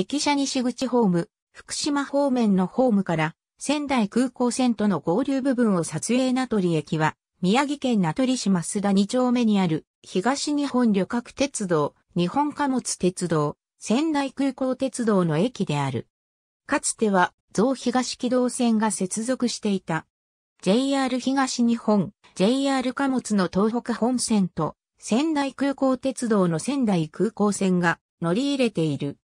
駅舎西口ホーム、福島方面のホームから仙台空港線との合流部分を撮影名取駅は、宮城県名取市増田2丁目にある東日本旅客鉄道、日本貨物鉄道、仙台空港鉄道の駅である。かつては、増東軌道線が接続していた。JR 東日本、JR 貨物の東北本線と仙台空港鉄道の仙台空港線が乗り入れている。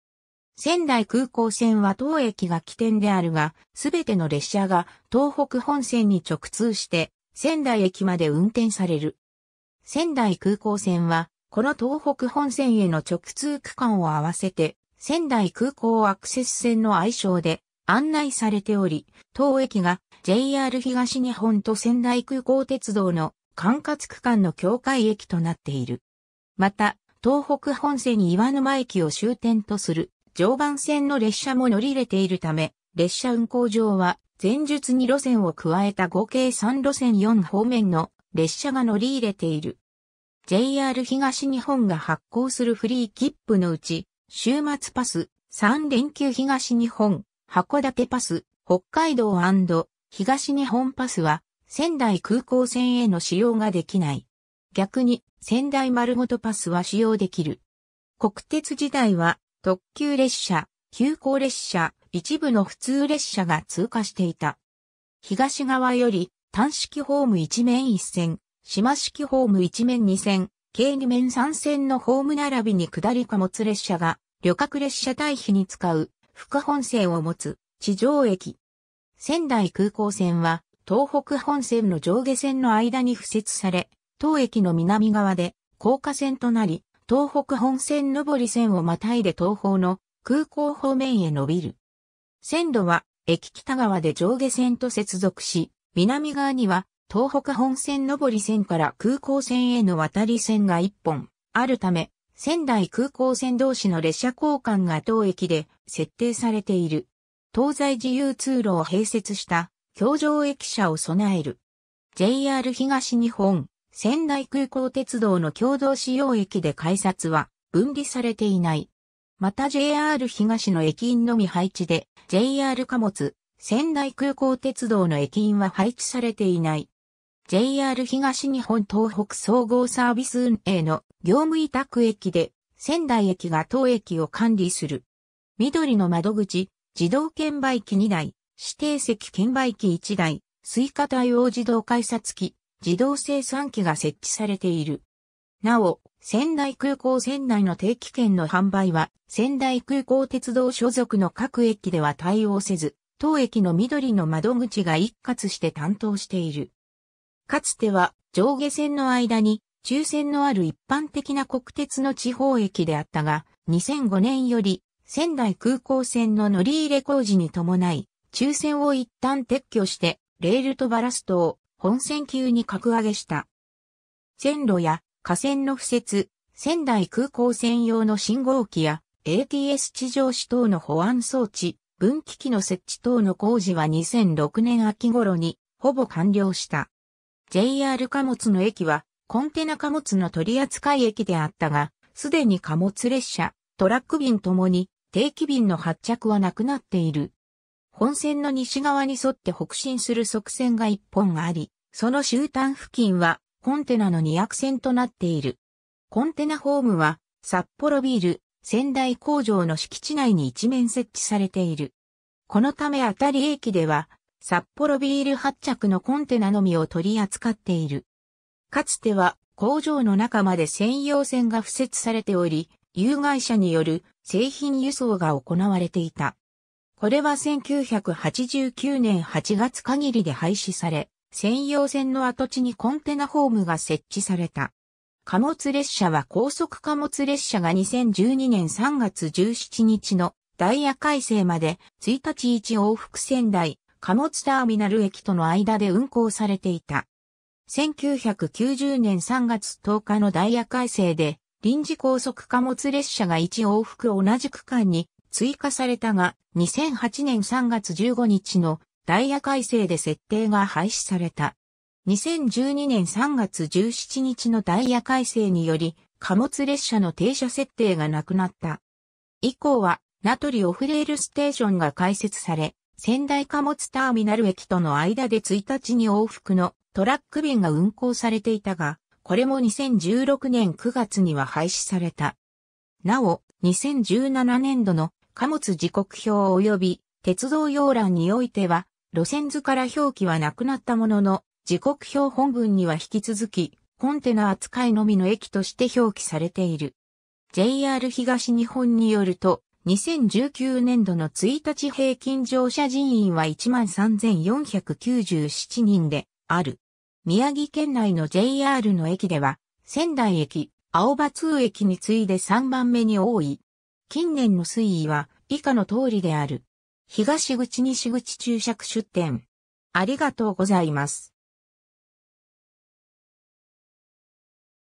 仙台空港線は当駅が起点であるが、すべての列車が東北本線に直通して仙台駅まで運転される。仙台空港線は、この東北本線への直通区間を合わせて、仙台空港アクセス線の愛称で案内されており、当駅が JR 東日本と仙台空港鉄道の管轄区間の境界駅となっている。また、東北本線に岩沼駅を終点とする常磐線の列車も乗り入れているため、列車運行上は前述に路線を加えた合計3路線4方面の列車が乗り入れている。JR 東日本が発行するフリー切符のうち、週末パス、3連休東日本、函館パス、北海道東日本パスは、仙台空港線への使用ができない。逆に、仙台丸ごとパスは使用できる。国鉄時代は、特急列車、急行列車、一部の普通列車が通過していた。東側より、単式ホーム一面一線、島式ホーム一面二線、計二面三線のホーム並びに下り貨物列車が、旅客列車対比に使う、副本線を持つ、地上駅。仙台空港線は、東北本線の上下線の間に付設され、当駅の南側で、高架線となり、東北本線上り線をまたいで東方の空港方面へ伸びる。線路は駅北側で上下線と接続し、南側には東北本線上り線から空港線への渡り線が1本あるため、仙台空港線同士の列車交換が当駅で設定されている。東西自由通路を併設した橋上駅舎を備える。JR 東日本、仙台空港鉄道の共同使用駅で改札は分離されていない。また JR 東の駅員のみ配置で JR 貨物、仙台空港鉄道の駅員は配置されていない。JR 東日本東北総合サービス運営の業務委託駅で仙台駅が当駅を管理する。緑の窓口、自動券売機2台、指定席券売機1台、スイカ対応自動改札機、自動生産機が設置されている。なお、仙台空港仙内の定期券の販売は、仙台空港鉄道所属の各駅では対応せず、当駅の緑の窓口が一括して担当している。かつては、上下線の間に、抽選のある一般的な国鉄の地方駅であったが、2005年より、仙台空港線の乗り入れ工事に伴い、抽選を一旦撤去して、レールとバラストを本線級に格上げした。線路や河川の敷設、仙台空港専用の信号機や ATS 地上紙等の保安装置、分岐器の設置等の工事は2006年秋頃にほぼ完了した。JR 貨物の駅はコンテナ貨物の取扱駅であったが、すでに貨物列車、トラック便ともに定期便の発着はなくなっている。本線の西側に沿って北進する側線が一本あり、その終端付近はコンテナの二悪線となっている。コンテナホームは札幌ビール仙台工場の敷地内に一面設置されている。このためあたり駅では札幌ビール発着のコンテナのみを取り扱っている。かつては工場の中まで専用線が付設されており、有害者による製品輸送が行われていた。これは1989年8月限りで廃止され、専用線の跡地にコンテナホームが設置された。貨物列車は高速貨物列車が2012年3月17日のダイヤ改正まで1日1往復仙台貨物ターミナル駅との間で運行されていた。1990年3月10日のダイヤ改正で臨時高速貨物列車が1往復同じ区間に追加されたが、2008年3月15日のダイヤ改正で設定が廃止された。2012年3月17日のダイヤ改正により、貨物列車の停車設定がなくなった。以降は、名取オフレールステーションが開設され、仙台貨物ターミナル駅との間で1日に往復のトラック便が運行されていたが、これも2016年9月には廃止された。なお、2017年度の貨物時刻表及び鉄道要欄においては、路線図から表記はなくなったものの、時刻表本文には引き続き、コンテナ扱いのみの駅として表記されている。JR 東日本によると、2019年度の1日平均乗車人員は13,497人である。宮城県内の JR の駅では、仙台駅、青葉通駅に次いで3番目に多い近年の推移は以下の通りである。東口西口注釈出店。ありがとうございます。